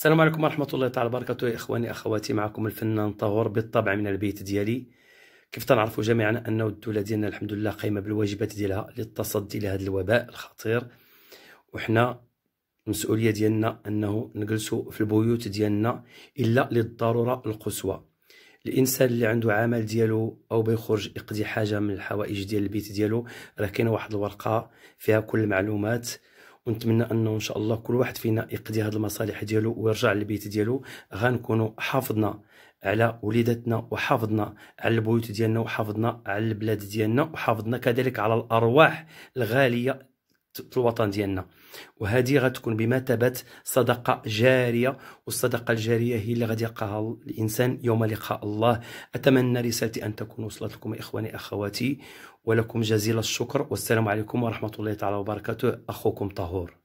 السلام عليكم ورحمة الله تعالى وبركاته يا إخواني أخواتي معكم الفنان طهور بالطبع من البيت ديالي كيف تنعرفوا جميعا أن الدولة ديالنا الحمد لله قايمة بالواجبات ديالها للتصدي لهذا الوباء الخطير وحنا المسؤولية ديالنا أنه نجلسوا في البيوت ديالنا إلا للضرورة القصوى الانسان اللي عنده عمل ديالو او بيخرج يقضي حاجه من الحوائج ديال البيت ديالو راه كاينه واحد الورقه فيها كل المعلومات ونتمنى انه ان شاء الله كل واحد فينا يقضي هذه المصالح ديالو ويرجع للبيت ديالو غنكونوا حافظنا على وليداتنا وحافظنا على البيوت ديالنا وحافظنا على البلاد ديالنا وحافظنا كذلك على الارواح الغاليه في الوطن ديالنا وهذه غتكون بمثابه صدقه جاريه والصدقه الجاريه هي اللي غادي يلقاها الانسان يوم لقاء الله اتمنى رسالتي ان تكون وصلت لكم اخواني اخواتي ولكم جزيل الشكر والسلام عليكم ورحمه الله تعالى وبركاته اخوكم طهور